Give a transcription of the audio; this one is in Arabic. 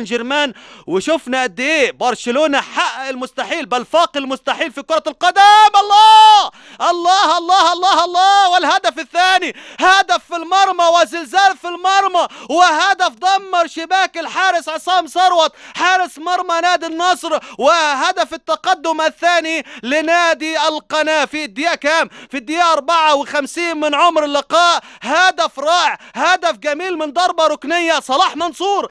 سان جيرمان وشفنا قد ايه برشلونه حقق المستحيل بل فاق المستحيل في كره القدم الله الله الله الله الله والهدف الثاني هدف في المرمى وزلزال في المرمى وهدف دمر شباك الحارس عصام ثروت حارس مرمى نادي النصر وهدف التقدم الثاني لنادي القناه في الدقيقه كام في الدقيقه 54 من عمر اللقاء هدف رائع هدف جميل من ضربه ركنيه صلاح منصور